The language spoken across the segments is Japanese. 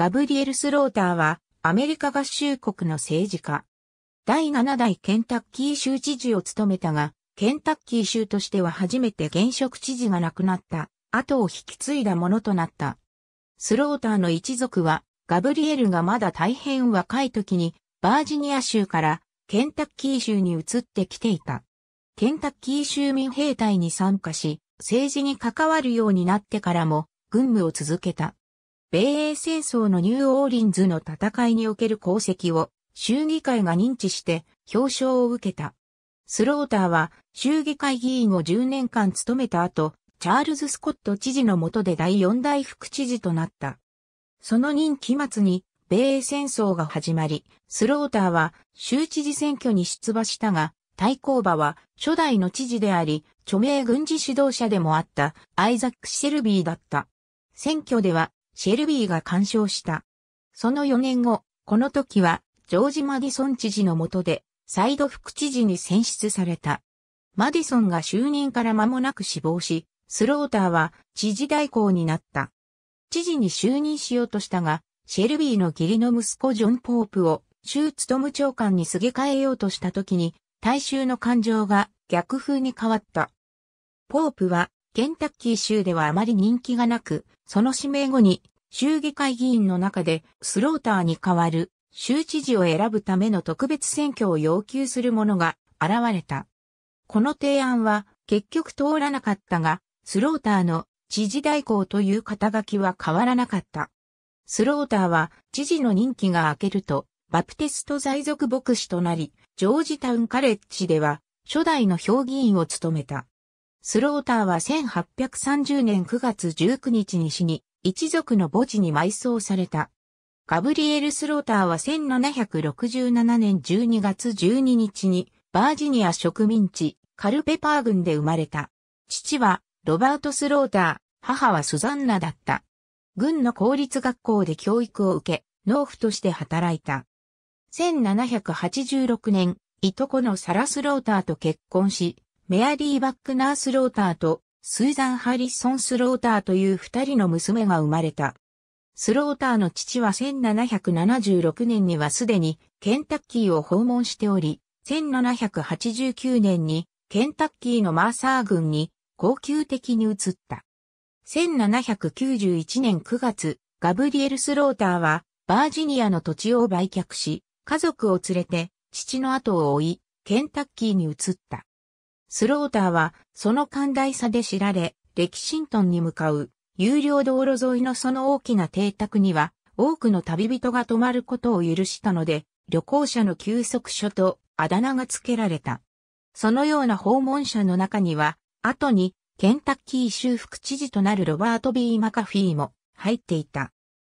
ガブリエル・スローターは、アメリカ合衆国の政治家。第7代ケンタッキー州知事を務めたが、ケンタッキー州としては初めて現職知事が亡くなった後を引き継いだものとなった。スローターの一族は、ガブリエルがまだ大変若い時に、バージニア州からケンタッキー州に移ってきていた。ケンタッキー州民兵隊に参加し、政治に関わるようになってからも、軍務を続けた。米英戦争のニューオーリンズの戦いにおける功績を州議会が認知して表彰を受けた。スローターは州議会議員を10年間務めた後、チャールズ・スコット知事の下で第4代副知事となった。その任期末に米英戦争が始まり、スローターは州知事選挙に出馬したが、対抗馬は初代の知事であり、著名軍事指導者でもあったアイザック・シェルビーだった。選挙ではシェルビーが干渉した。その4年後、この時は、ジョージ・マディソン知事の下で、再度副知事に選出された。マディソンが就任から間もなく死亡し、スローターは知事代行になった。知事に就任しようとしたが、シェルビーの義理の息子ジョン・ポープを州務長官にすげ替えようとした時に、大衆の感情が逆風に変わった。ポープはケンタッキー州ではあまり人気がなく、その指名後に州議会議員の中でスローターに代わる州知事を選ぶための特別選挙を要求する者が現れた。この提案は結局通らなかったが、スローターの知事代行という肩書きは変わらなかった。スローターは知事の任期が明けると、バプテスト在属牧師となり、ジョージタウンカレッジでは初代の評議員を務めた。スローターは1830年9月19日に死に、一族の墓地に埋葬された。ガブリエル・スローターは1767年12月12日に、バージニア植民地、カルペパー郡で生まれた。父は、ロバート・スローター、母はスザンナだった。軍の公立学校で教育を受け、農夫として働いた。1786年、いとこのサラ・スローターと結婚し、メアリー・バックナー・スローターとスーザン・ハリソン・スローターという二人の娘が生まれた。スローターの父は1776年にはすでにケンタッキーを訪問しており、1789年にケンタッキーのマーサー軍に恒久的に移った。1791年9月、ガブリエル・スローターはバージニアの土地を売却し、家族を連れて父の後を追い、ケンタッキーに移った。スローターは、その寛大さで知られ、レキシントンに向かう、有料道路沿いのその大きな邸宅には、多くの旅人が泊まることを許したので、旅行者の休息所とあだ名が付けられた。そのような訪問者の中には、後にケンタッキー州副知事となるロバート・ビー・マカフィーも入っていた。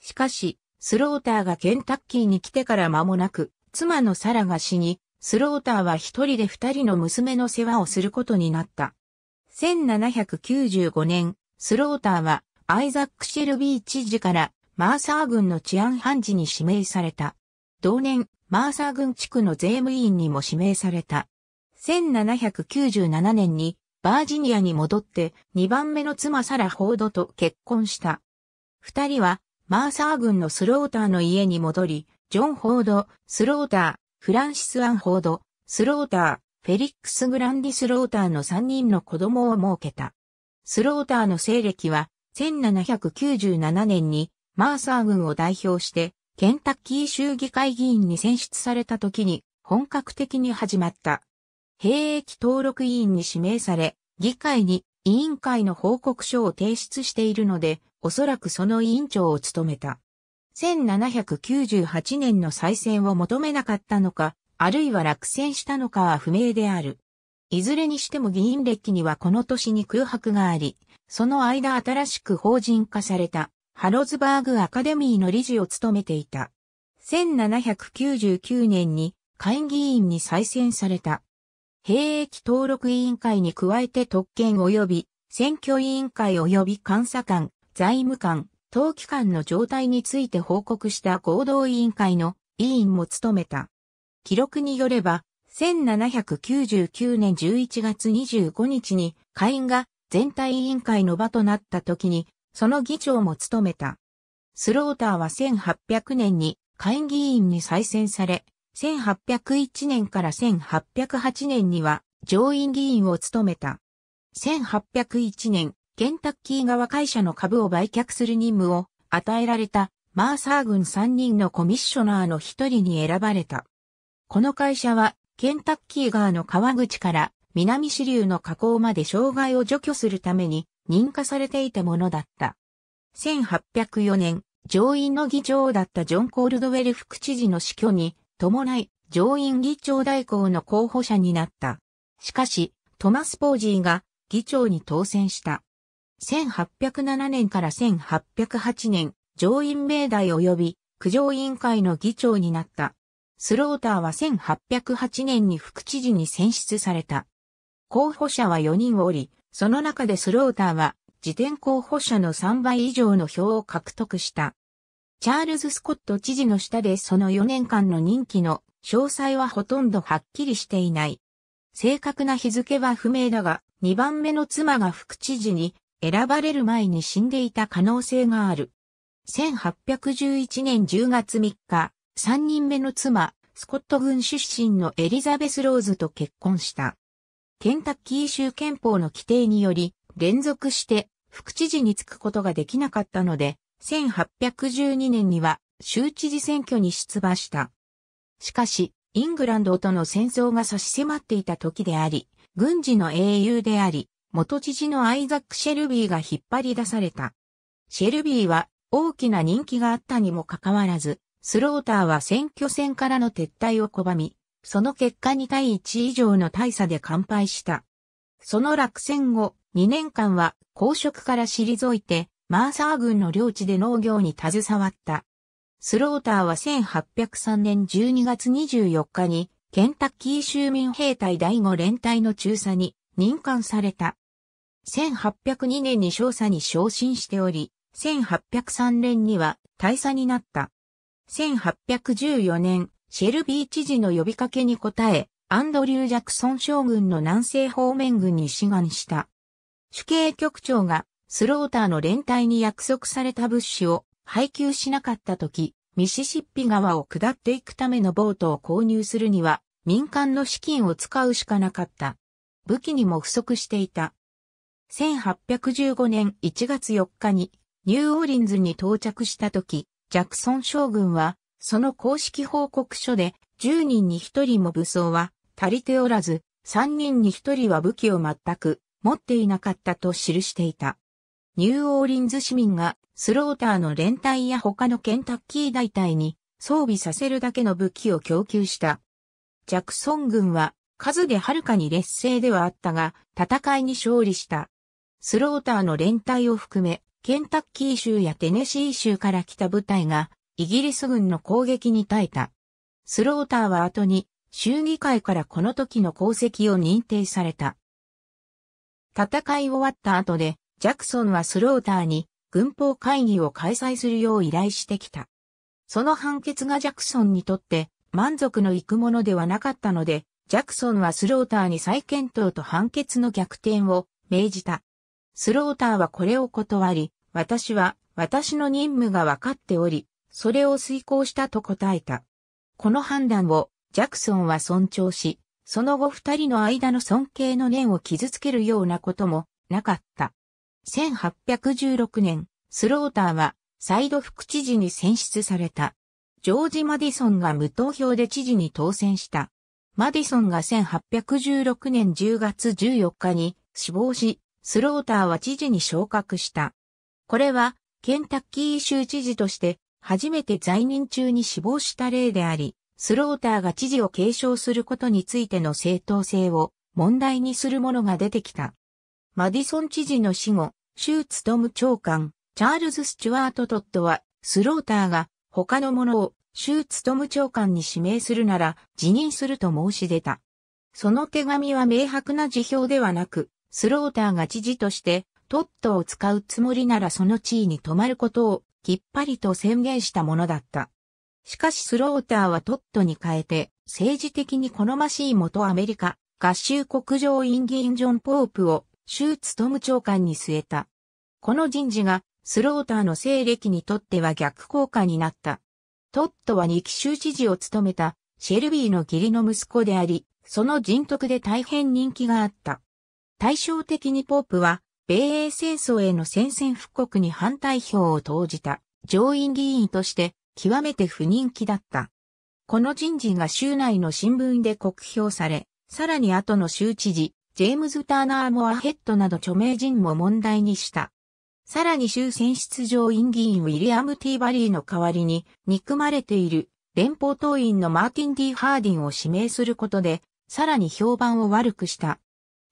しかし、スローターがケンタッキーに来てから間もなく、妻のサラが死に、スローターは一人で二人の娘の世話をすることになった。1795年、スローターはアイザック・シェルビー知事からマーサー軍の治安判事に指名された。同年、マーサー軍地区の税務委員にも指名された。1797年にバージニアに戻って2番目の妻サラ・ホードと結婚した。二人はマーサー軍のスローターの家に戻り、ジョン・ホード、スローター、フランシス・アンフォード、スローター、フェリックス・グランディ・スローターの3人の子供を設けた。スローターの西暦は、1797年にマーサー軍を代表して、ケンタッキー州議会議員に選出された時に本格的に始まった。兵役登録委員に指名され、議会に委員会の報告書を提出しているので、おそらくその委員長を務めた。1798年の再選を求めなかったのか、あるいは落選したのかは不明である。いずれにしても議員歴にはこの年に空白があり、その間新しく法人化されたハロズバーグアカデミーの理事を務めていた。1799年に会議員に再選された。兵役登録委員会に加えて特権及び選挙委員会及び監査官、財務官、当機関の状態について報告した合同委員会の委員も務めた。記録によれば、1799年11月25日に会員が全体委員会の場となった時に、その議長も務めた。スローターは1800年に会員議員に再選され、1801年から1808年には上院議員を務めた。1801年、ケンタッキー側会社の株を売却する任務を与えられたマーサー軍3人のコミッショナーの一人に選ばれた。この会社は、ケンタッキー側の川口から南支流の河口まで障害を除去するために認可されていたものだった。1804年、上院の議長だったジョン・コールドウェル副知事の死去に伴い、上院議長代行の候補者になった。しかし、トマス・ポージーが議長に当選した。1807年から1808年、上院命題及び苦情委員会の議長になった。スローターは1808年に副知事に選出された。候補者は4人おり、その中でスローターは、自転候補者の3倍以上の票を獲得した。チャールズ・スコット知事の下でその4年間の任期の詳細はほとんどはっきりしていない。正確な日付は不明だが、2番目の妻が副知事に選ばれる前に死んでいた可能性がある。1811年10月3日、3人目の妻、スコット軍出身のエリザベス・ローズと結婚した。ケンタッキー州憲法の規定により、連続して副知事に就くことができなかったので、1812年には州知事選挙に出馬した。しかし、イングランドとの戦争が差し迫っていた時であり、軍事の英雄であり、元知事のアイザック・シェルビーが引っ張り出された。シェルビーは大きな人気があったにもかかわらず、スローターは選挙戦からの撤退を拒み、その結果に対1以上の大差で完敗した。その落選後、2年間は公職から退いて、マーサー軍の領地で農業に携わった。スローターは1803年12月24日に、ケンタッキー州民兵隊第5連隊の中佐に任官された。1802年に少佐に昇進しており、1803年には大佐になった。1814年、シェルビー知事の呼びかけに応え、アンドリュー・ジャクソン将軍の南西方面軍に志願した。主計局長がスローターの連帯に約束された物資を配給しなかった時、ミシシッピ川を下っていくためのボートを購入するには民間の資金を使うしかなかった。武器にも不足していた。1815年1月4日にニューオーリンズに到着した時、ジャクソン将軍は、その公式報告書で、10人に1人も武装は足りておらず、3人に1人は武器を全く持っていなかったと記していた。ニューオーリンズ市民がスローターの連隊や他のケンタッキー大隊に装備させるだけの武器を供給した。ジャクソン軍は数ではるかに劣勢ではあったが、戦いに勝利した。スローターの連隊を含め、ケンタッキー州やテネシー州から来た部隊が、イギリス軍の攻撃に耐えた。スローターは後に、州議会からこの時の功績を認定された。戦い終わった後で、ジャクソンはスローターに軍法会議を開催するよう依頼してきた。その判決がジャクソンにとって満足のいくものではなかったので、ジャクソンはスローターに再検討と判決の逆転を命じた。スローターはこれを断り、私は私の任務が分かっており、それを遂行したと答えた。この判断をジャクソンは尊重し、その後二人の間の尊敬の念を傷つけるようなこともなかった。1816年、スローターは再度副知事に選出された。ジョージ・マディソンが無投票で知事に当選した。マディソンが1816年10月14日に死亡し、スローターは知事に昇格した。これは、ケンタッキー州知事として、初めて在任中に死亡した例であり、スローターが知事を継承することについての正当性を問題にするものが出てきた。マディソン知事の死後、州務長官、チャールズ・スチュワート・トットは、スローターが他のものを州務長官に指名するなら辞任すると申し出た。その手紙は明白な辞表ではなく、スローターが知事としてトットを使うつもりならその地位に止まることをきっぱりと宣言したものだった。しかしスローターはトットに変えて政治的に好ましい元アメリカ合衆国上院議員ジョン・ポープを州務長官に据えた。この人事がスローターの勢力にとっては逆効果になった。トットは2期州知事を務めたシェルビーの義理の息子であり、その人徳で大変人気があった。対照的にポープは、米英戦争への宣戦布告に反対票を投じた上院議員として極めて不人気だった。この人事が州内の新聞で酷評され、さらに後の州知事、ジェームズ・ターナー・モアヘッドなど著名人も問題にした。さらに州選出上院議員ウィリアム・ティーバリーの代わりに憎まれている連邦党員のマーティン・ディ・ハーディンを指名することで、さらに評判を悪くした。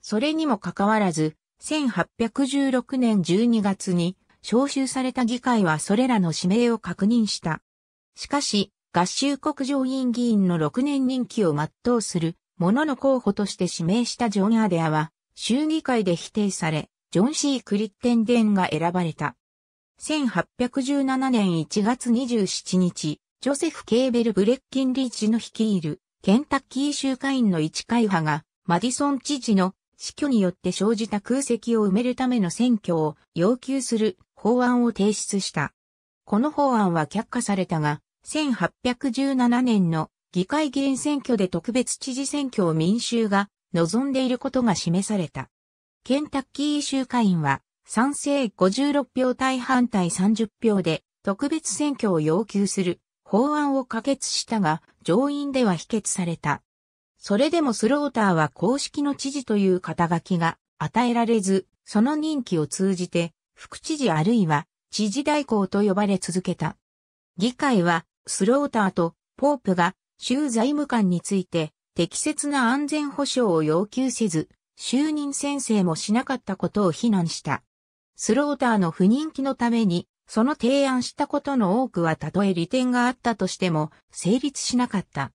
それにもかかわらず、1816年12月に招集された議会はそれらの指名を確認した。しかし、合衆国上院議員の6年任期を全うする、者の候補として指名したジョン・アデアは、衆議会で否定され、ジョン・シー・クリッテンデンが選ばれた。1817年1月27日、ジョセフ・ケーベル・ブレッキンリッジの率いるケンタッキー州会員の一会派がマディソン知事の死去によって生じた空席を埋めるための選挙を要求する法案を提出した。この法案は却下されたが、1817年の議会議員選挙で特別知事選挙を民衆が望んでいることが示された。ケンタッキー州会員は、賛成56票対反対30票で、特別選挙を要求する法案を可決したが、上院では否決された。それでもスローターは公式の知事という肩書きが与えられず、その任期を通じて、副知事あるいは知事代行と呼ばれ続けた。議会は、スローターとポープが州財務官について適切な安全保障を要求せず、就任宣誓もしなかったことを非難した。スローターの不人気のために、その提案したことの多くはたとえ利点があったとしても成立しなかった。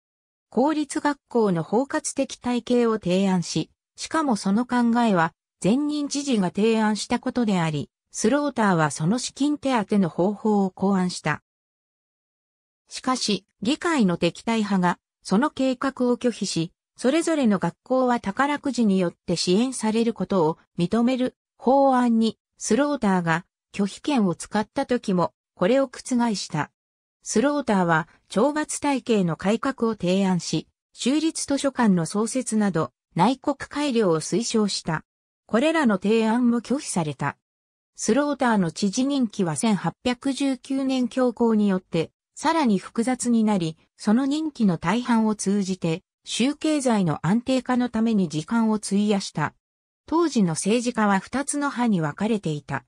公立学校の包括的体系を提案し、しかもその考えは前任知事が提案したことであり、スローターはその資金手当の方法を考案した。しかし、議会の敵対派がその計画を拒否し、それぞれの学校は宝くじによって支援されることを認める法案にスローターが拒否権を使った時もこれを覆した。スローターは懲罰体系の改革を提案し、州立図書館の創設など内国改良を推奨した。これらの提案も拒否された。スローターの知事任期は1819年教皇によってさらに複雑になり、その任期の大半を通じて集経済の安定化のために時間を費やした。当時の政治家は二つの派に分かれていた。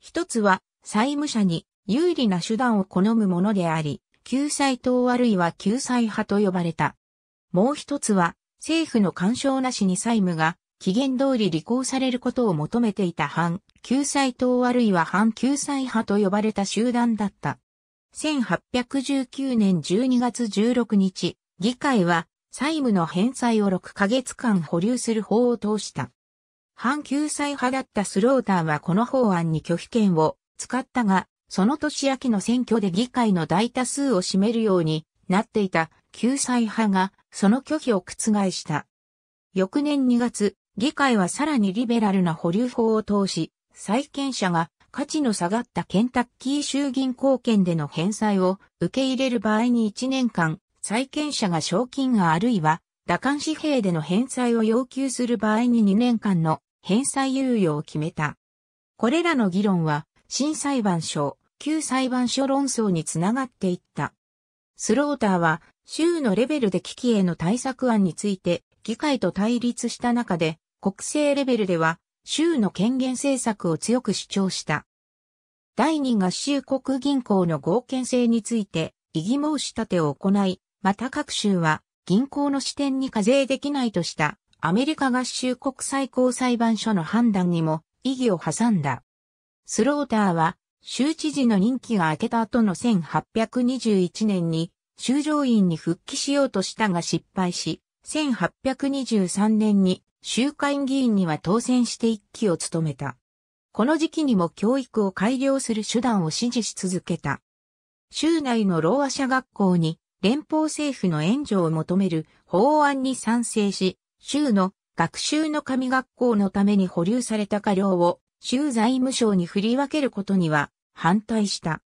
一つは、債務者に有利な手段を好むものであり、救済党あるいは救済派と呼ばれた。もう一つは、政府の干渉なしに債務が期限通り履行されることを求めていた反救済党あるいは反救済派と呼ばれた集団だった。1819年12月16日、議会は債務の返済を6ヶ月間保留する法を通した。反救済派だったスローターはこの法案に拒否権を使ったが、その年秋の選挙で議会の大多数を占めるようになっていた救済派がその拒否を覆した。翌年2月、議会はさらにリベラルな保留法を通し、債権者が価値の下がったケンタッキー州銀行券での返済を受け入れる場合に1年間債権者が賞金あるいは、打艦紙幣での返済を要求する場合に2年間の返済猶予を決めた。これらの議論は、新裁判所、旧裁判所論争につながっていった。スローターは、州のレベルで危機への対策案について、議会と対立した中で、国政レベルでは、州の権限政策を強く主張した。第2合衆国銀行の合憲性について、異議申し立てを行い、また各州は銀行の支店に課税できないとしたアメリカ合衆国最高裁判所の判断にも異議を挟んだ。スローターは州知事の任期が明けた後の1821年に州上院に復帰しようとしたが失敗し、1823年に州会議員には当選して一期を務めた。この時期にも教育を改良する手段を支持し続けた。州内のろうあ者学校に連邦政府の援助を求める法案に賛成し、州の学習の神学校のために保留された過料を州財務省に振り分けることには反対した。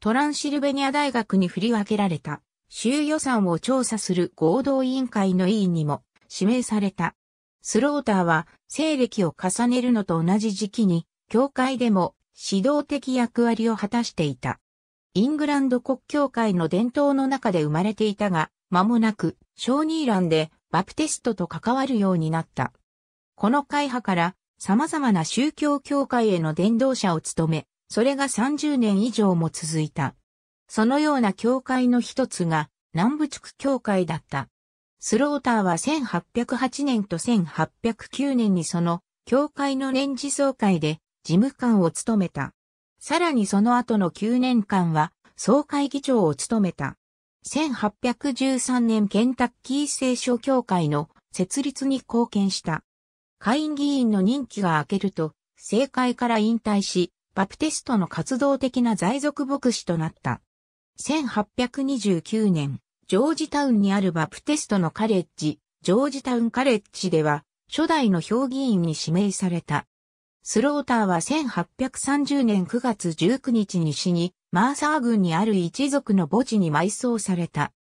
トランシルベニア大学に振り分けられた州予算を調査する合同委員会の委員にも指名された。スローターは西暦を重ねるのと同じ時期に教会でも指導的役割を果たしていた。イングランド国教会の伝統の中で生まれていたが、間もなく、小ニーランでバプテストと関わるようになった。この会派から様々な宗教教会への伝道者を務め、それが30年以上も続いた。そのような教会の一つが南部地区教会だった。スローターは1808年と1809年にその教会の年次総会で事務官を務めた。さらにその後の9年間は総会議長を務めた。1813年ケンタッキー聖書協会の設立に貢献した。会員議員の任期が明けると、政界から引退し、バプテストの活動的な在属牧師となった。1829年、ジョージタウンにあるバプテストのカレッジ、ジョージタウンカレッジでは、初代の評議員に指名された。スローターは1830年9月19日に死に、マーサー郡にある一族の墓地に埋葬された。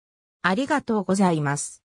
ありがとうございます。